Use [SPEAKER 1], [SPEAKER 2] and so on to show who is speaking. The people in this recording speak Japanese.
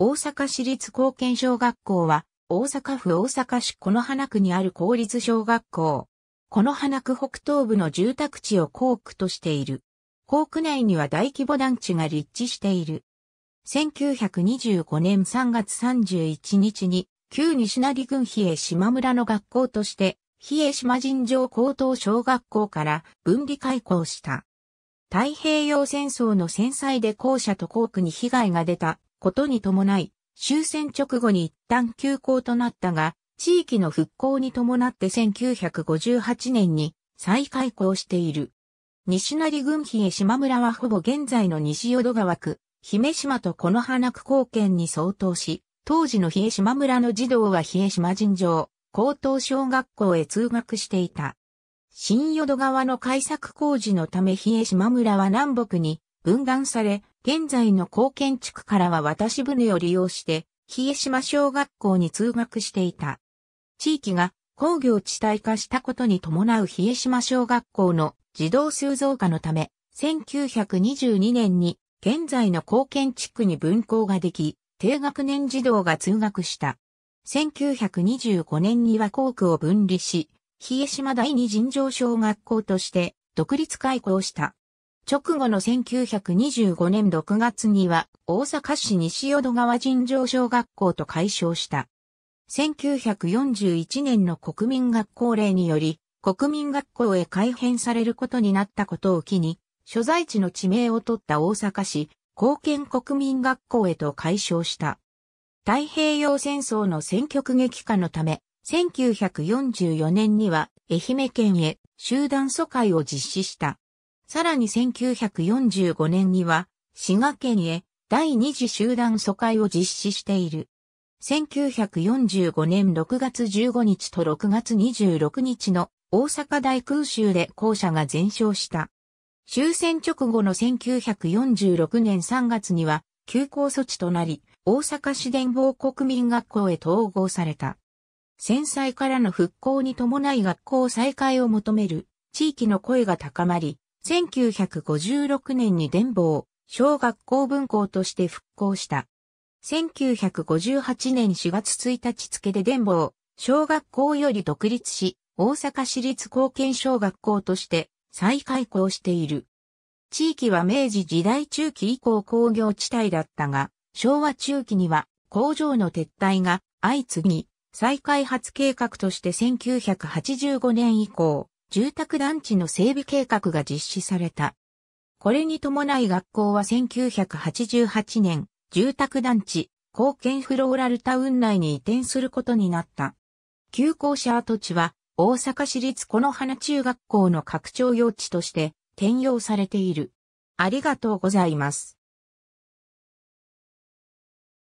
[SPEAKER 1] 大阪市立高検小学校は、大阪府大阪市の花区にある公立小学校。の花区北東部の住宅地を校区としている。校区内には大規模団地が立地している。1925年3月31日に、旧西成郡比江島村の学校として、比江島尋常高等小学校から分離開校した。太平洋戦争の戦災で校舎と校区に被害が出たことに伴い、終戦直後に一旦休校となったが、地域の復興に伴って1958年に再開校している。西成郡比江島村はほぼ現在の西淀川区、姫島との花区貢献に相当し、当時の比江島村の児童は比江島尋常、高等小学校へ通学していた。新淀川の開削工事のため比江島村は南北に分断され、現在の高建築からは渡し船を利用して、比江島小学校に通学していた。地域が工業地帯化したことに伴う比江島小学校の児童数増加のため、1922年に現在の高建築に分校ができ、低学年児童が通学した。1925年には校区を分離し、比江島第二尋常小学校として独立開校した。直後の1925年6月には大阪市西淀川尋常小学校と解消した。1941年の国民学校令により、国民学校へ改編されることになったことを機に、所在地の地名を取った大阪市、貢献国民学校へと改称した。太平洋戦争の戦局激化のため、1944年には愛媛県へ集団疎開を実施した。さらに1945年には、滋賀県へ第二次集団疎開を実施している。1945年6月15日と6月26日の大阪大空襲で校舎が全焼した。終戦直後の1946年3月には休校措置となり、大阪市電防国民学校へ統合された。戦災からの復興に伴い学校再開を求める地域の声が高まり、1956年に伝を小学校分校として復興した。1958年4月1日付で伝を小学校より独立し、大阪市立貢献小学校として再開校している。地域は明治時代中期以降工業地帯だったが、昭和中期には工場の撤退が相次ぎ、再開発計画として1985年以降、住宅団地の整備計画が実施された。これに伴い学校は1988年、住宅団地、貢献フローラルタウン内に移転することになった。旧校舎跡地は、大阪市立この花中学校の拡張用地として転用されている。ありがとうございます。